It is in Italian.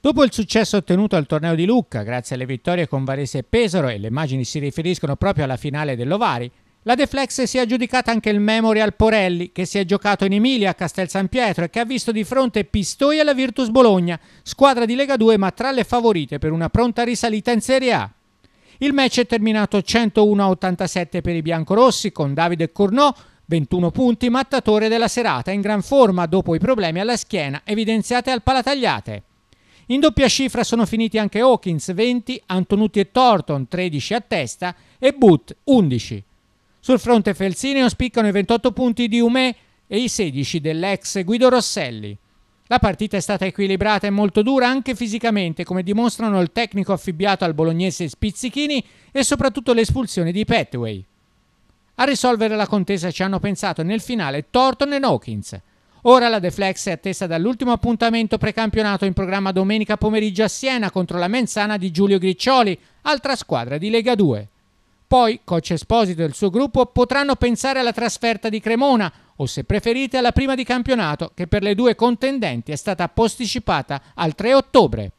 Dopo il successo ottenuto al torneo di Lucca, grazie alle vittorie con Varese e Pesaro, e le immagini si riferiscono proprio alla finale dell'Ovari, la Deflex si è aggiudicata anche il Memorial Porelli, che si è giocato in Emilia a Castel San Pietro e che ha visto di fronte Pistoia e la Virtus Bologna, squadra di Lega 2 ma tra le favorite per una pronta risalita in Serie A. Il match è terminato 101-87 per i biancorossi con Davide Cournot, 21 punti, mattatore della serata, in gran forma dopo i problemi alla schiena evidenziati al Palatagliate. In doppia cifra sono finiti anche Hawkins 20, Antonuti e Thornton 13 a testa e Boot 11. Sul fronte felsineo spiccano i 28 punti di Umè e i 16 dell'ex Guido Rosselli. La partita è stata equilibrata e molto dura anche fisicamente, come dimostrano il tecnico affibbiato al bolognese Spizzichini e soprattutto l'espulsione di Petway. A risolvere la contesa ci hanno pensato nel finale Thornton e Hawkins. Ora la De Flex è attesa dall'ultimo appuntamento precampionato in programma domenica pomeriggio a Siena contro la Menzana di Giulio Griccioli, altra squadra di Lega 2. Poi Coach Esposito e il suo gruppo potranno pensare alla trasferta di Cremona o se preferite alla prima di campionato che per le due contendenti è stata posticipata al 3 ottobre.